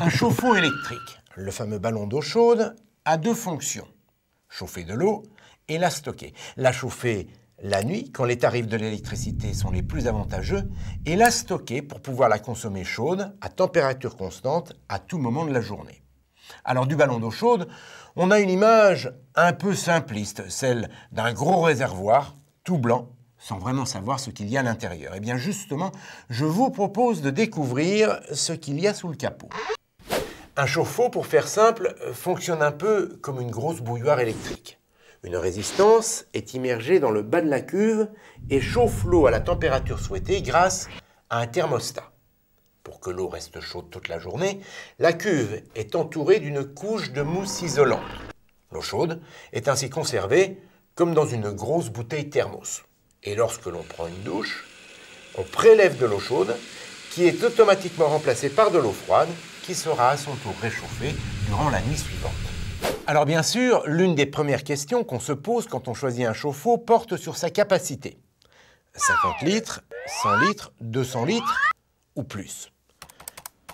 Un chauffe-eau électrique, le fameux ballon d'eau chaude, a deux fonctions. Chauffer de l'eau et la stocker. La chauffer la nuit, quand les tarifs de l'électricité sont les plus avantageux, et la stocker pour pouvoir la consommer chaude, à température constante, à tout moment de la journée. Alors du ballon d'eau chaude, on a une image un peu simpliste, celle d'un gros réservoir, tout blanc, sans vraiment savoir ce qu'il y a à l'intérieur. Eh bien justement, je vous propose de découvrir ce qu'il y a sous le capot. Un chauffe-eau, pour faire simple, euh, fonctionne un peu comme une grosse bouilloire électrique. Une résistance est immergée dans le bas de la cuve et chauffe l'eau à la température souhaitée grâce à un thermostat. Pour que l'eau reste chaude toute la journée, la cuve est entourée d'une couche de mousse isolante. L'eau chaude est ainsi conservée comme dans une grosse bouteille thermos. Et lorsque l'on prend une douche, on prélève de l'eau chaude qui est automatiquement remplacé par de l'eau froide, qui sera à son tour réchauffée durant la nuit suivante. Alors bien sûr, l'une des premières questions qu'on se pose quand on choisit un chauffe-eau porte sur sa capacité. 50 litres, 100 litres, 200 litres ou plus.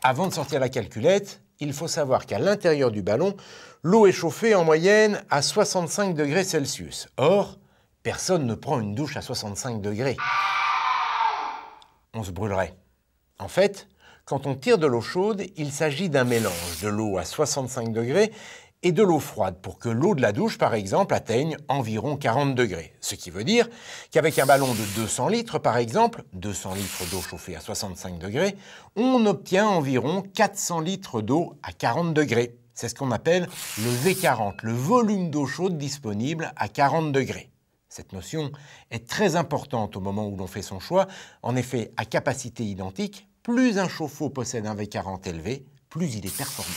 Avant de sortir la calculette, il faut savoir qu'à l'intérieur du ballon, l'eau est chauffée en moyenne à 65 degrés Celsius. Or, personne ne prend une douche à 65 degrés. On se brûlerait. En fait, quand on tire de l'eau chaude, il s'agit d'un mélange de l'eau à 65 degrés et de l'eau froide pour que l'eau de la douche, par exemple, atteigne environ 40 degrés. Ce qui veut dire qu'avec un ballon de 200 litres, par exemple, 200 litres d'eau chauffée à 65 degrés, on obtient environ 400 litres d'eau à 40 degrés. C'est ce qu'on appelle le V40, le volume d'eau chaude disponible à 40 degrés. Cette notion est très importante au moment où l'on fait son choix. En effet, à capacité identique, plus un chauffe-eau possède un V40 élevé, plus il est performant.